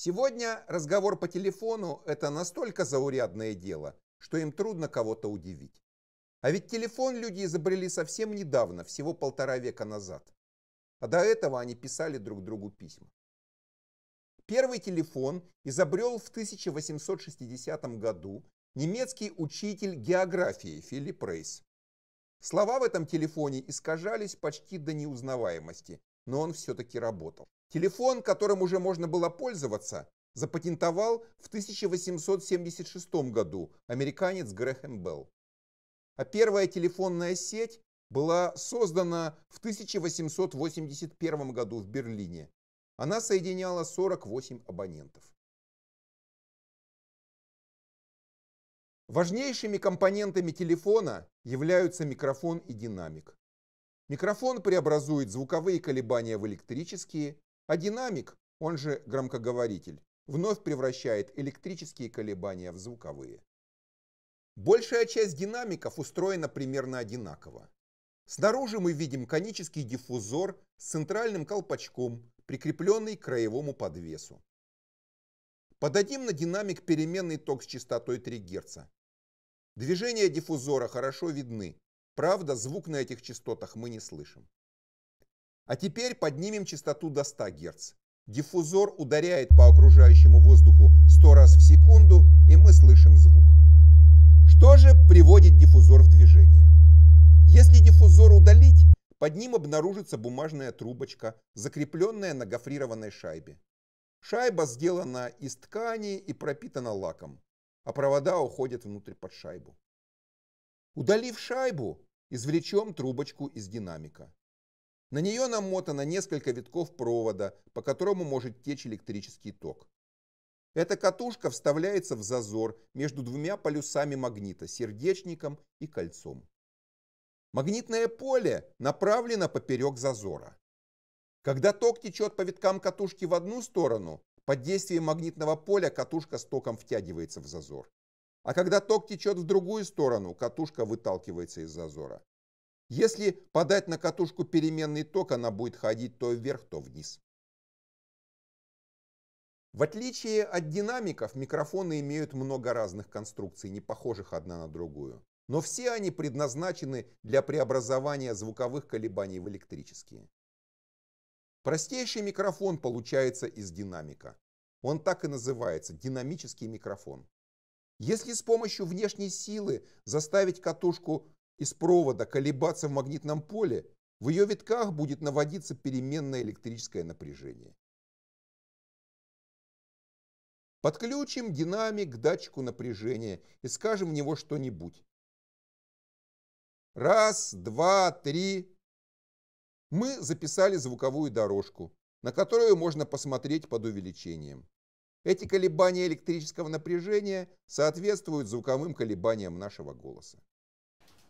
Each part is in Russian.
Сегодня разговор по телефону – это настолько заурядное дело, что им трудно кого-то удивить. А ведь телефон люди изобрели совсем недавно, всего полтора века назад. А до этого они писали друг другу письма. Первый телефон изобрел в 1860 году немецкий учитель географии Филипп Рейс. Слова в этом телефоне искажались почти до неузнаваемости, но он все-таки работал. Телефон, которым уже можно было пользоваться, запатентовал в 1876 году американец Грэхэм Белл. А первая телефонная сеть была создана в 1881 году в Берлине. Она соединяла 48 абонентов. Важнейшими компонентами телефона являются микрофон и динамик. Микрофон преобразует звуковые колебания в электрические, а динамик, он же громкоговоритель, вновь превращает электрические колебания в звуковые. Большая часть динамиков устроена примерно одинаково. Снаружи мы видим конический диффузор с центральным колпачком, прикрепленный к краевому подвесу. Подадим на динамик переменный ток с частотой 3 Гц. Движения диффузора хорошо видны, Правда, звук на этих частотах мы не слышим. А теперь поднимем частоту до 100 Гц. Диффузор ударяет по окружающему воздуху 100 раз в секунду, и мы слышим звук. Что же приводит диффузор в движение? Если диффузор удалить, под ним обнаружится бумажная трубочка, закрепленная на гофрированной шайбе. Шайба сделана из ткани и пропитана лаком, а провода уходят внутрь под шайбу. Удалив шайбу, Извлечем трубочку из динамика. На нее намотано несколько витков провода, по которому может течь электрический ток. Эта катушка вставляется в зазор между двумя полюсами магнита, сердечником и кольцом. Магнитное поле направлено поперек зазора. Когда ток течет по виткам катушки в одну сторону, под действием магнитного поля катушка с током втягивается в зазор. А когда ток течет в другую сторону, катушка выталкивается из зазора. Если подать на катушку переменный ток, она будет ходить то вверх, то вниз. В отличие от динамиков, микрофоны имеют много разных конструкций, не похожих одна на другую. Но все они предназначены для преобразования звуковых колебаний в электрические. Простейший микрофон получается из динамика. Он так и называется – динамический микрофон. Если с помощью внешней силы заставить катушку из провода колебаться в магнитном поле, в ее витках будет наводиться переменное электрическое напряжение. Подключим динамик к датчику напряжения и скажем в него что-нибудь. Раз, два, три. Мы записали звуковую дорожку, на которую можно посмотреть под увеличением. Эти колебания электрического напряжения соответствуют звуковым колебаниям нашего голоса.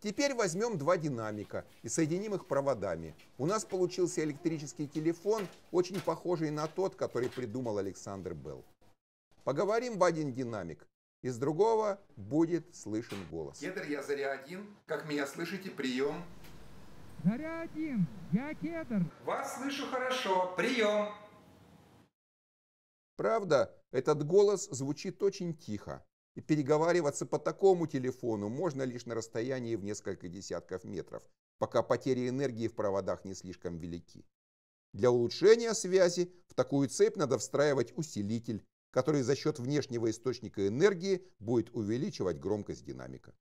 Теперь возьмем два динамика и соединим их проводами. У нас получился электрический телефон, очень похожий на тот, который придумал Александр Белл. Поговорим в один динамик. Из другого будет слышен голос. Кедр, я заря один. Как меня слышите? Прием. Заря один. Я кедр. Вас слышу хорошо. Прием. Правда, этот голос звучит очень тихо, и переговариваться по такому телефону можно лишь на расстоянии в несколько десятков метров, пока потери энергии в проводах не слишком велики. Для улучшения связи в такую цепь надо встраивать усилитель, который за счет внешнего источника энергии будет увеличивать громкость динамика.